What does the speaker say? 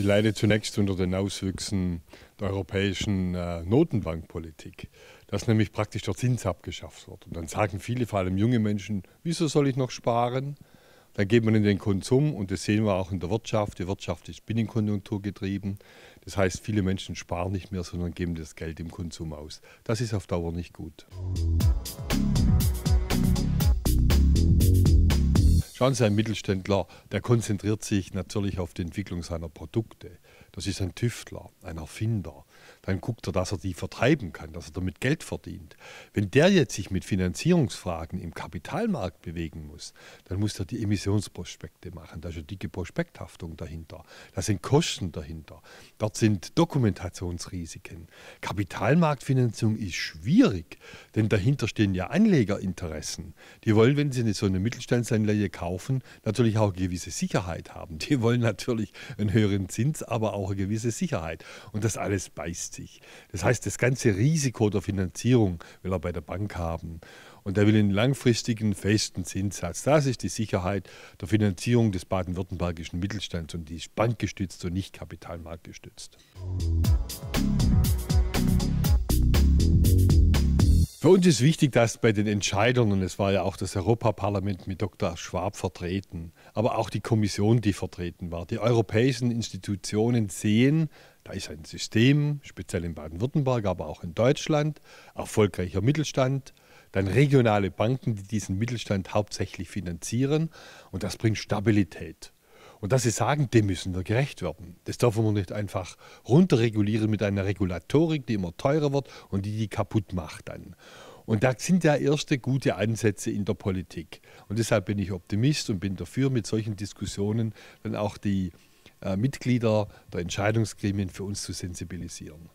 Sie leidet zunächst unter den Auswüchsen der europäischen äh, Notenbankpolitik, dass nämlich praktisch der Zins abgeschafft wird. Und dann sagen viele, vor allem junge Menschen, wieso soll ich noch sparen? Dann geht man in den Konsum und das sehen wir auch in der Wirtschaft. Die Wirtschaft ist Binnenkonjunktur getrieben. Das heißt, viele Menschen sparen nicht mehr, sondern geben das Geld im Konsum aus. Das ist auf Dauer nicht gut. Musik Schauen Sie, ein Mittelständler, der konzentriert sich natürlich auf die Entwicklung seiner Produkte. Das ist ein Tüftler, ein Erfinder. Dann guckt er, dass er die vertreiben kann, dass er damit Geld verdient. Wenn der jetzt sich mit Finanzierungsfragen im Kapitalmarkt bewegen muss, dann muss er die Emissionsprospekte machen. Da ist eine dicke Prospekthaftung dahinter. Da sind Kosten dahinter. Dort sind Dokumentationsrisiken. Kapitalmarktfinanzierung ist schwierig, denn dahinter stehen ja Anlegerinteressen. Die wollen, wenn sie so eine Mittelstandsanleihe kaufen, natürlich auch eine gewisse Sicherheit haben. Die wollen natürlich einen höheren Zins, aber auch auch eine gewisse Sicherheit. Und das alles beißt sich. Das heißt, das ganze Risiko der Finanzierung will er bei der Bank haben. Und er will einen langfristigen, festen Zinssatz. Das ist die Sicherheit der Finanzierung des baden-württembergischen Mittelstands und die ist bankgestützt und nicht kapitalmarktgestützt. Musik für uns ist wichtig, dass bei den Entscheidungen, es war ja auch das Europaparlament mit Dr. Schwab vertreten, aber auch die Kommission, die vertreten war, die europäischen Institutionen sehen, da ist ein System, speziell in Baden-Württemberg, aber auch in Deutschland, erfolgreicher Mittelstand, dann regionale Banken, die diesen Mittelstand hauptsächlich finanzieren und das bringt Stabilität. Und dass sie sagen, dem müssen wir gerecht werden. Das dürfen wir nicht einfach runterregulieren mit einer Regulatorik, die immer teurer wird und die die kaputt macht dann. Und da sind ja erste gute Ansätze in der Politik. Und deshalb bin ich Optimist und bin dafür, mit solchen Diskussionen dann auch die äh, Mitglieder der Entscheidungsgremien für uns zu sensibilisieren.